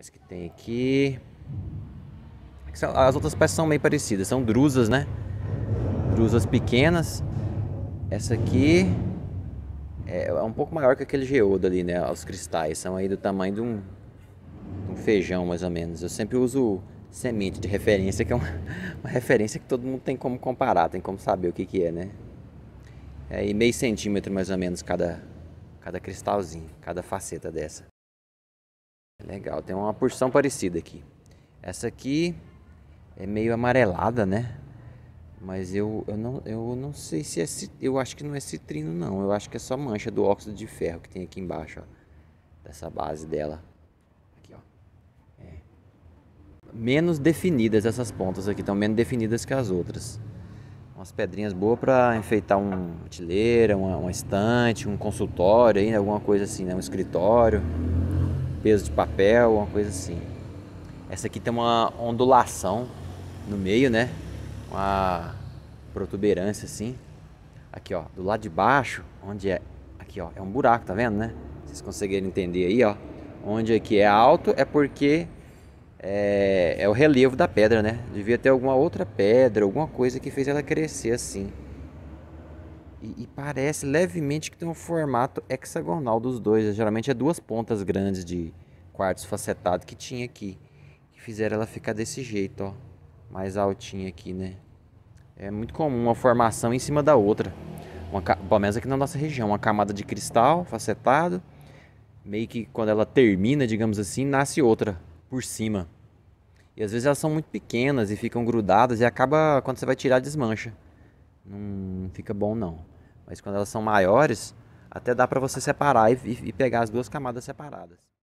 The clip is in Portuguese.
mais que tem aqui? É as outras peças são meio parecidas, são drusas, né? Drusas pequenas. Essa aqui é, é um pouco maior que aquele geodo ali, né? Os cristais são aí do tamanho de um, de um feijão, mais ou menos. Eu sempre uso semente de referência, que é uma, uma, referência que todo mundo tem como comparar, tem como saber o que, que é, né? É meio centímetro mais ou menos cada, cada cristalzinho, cada faceta dessa. É legal, tem uma porção parecida aqui. Essa aqui é meio amarelada, né? Mas eu, eu, não, eu não sei se é eu acho que não é citrino não, eu acho que é só mancha do óxido de ferro que tem aqui embaixo, ó, dessa base dela. Aqui, ó. É. Menos definidas essas pontas aqui, estão menos definidas que as outras. Umas pedrinhas boas para enfeitar um, uma tileira, uma, uma estante, um consultório, aí, alguma coisa assim, né? um escritório peso de papel, uma coisa assim. Essa aqui tem uma ondulação no meio, né? Uma protuberância assim. Aqui, ó, do lado de baixo, onde é aqui, ó, é um buraco, tá vendo, né? Vocês conseguiram entender aí, ó. Onde aqui é alto é porque é, é o relevo da pedra, né? Devia ter alguma outra pedra, alguma coisa que fez ela crescer assim. E, e, parece levemente que tem um formato hexagonal dos dois. Geralmente é duas pontas grandes de quartzo facetado que tinha aqui. Que fizeram ela ficar desse jeito, ó. Mais altinha aqui, né? É muito comum uma formação em cima da outra. Uma, pelo menos aqui na nossa região. Uma camada de cristal facetado. Meio que quando ela termina, digamos assim, nasce outra por cima. E às vezes elas são muito pequenas e ficam grudadas e acaba, quando você vai tirar, desmancha. Não, fica bom não. Mas quando elas são maiores, até dá para você separar e, e pegar as duas camadas separadas.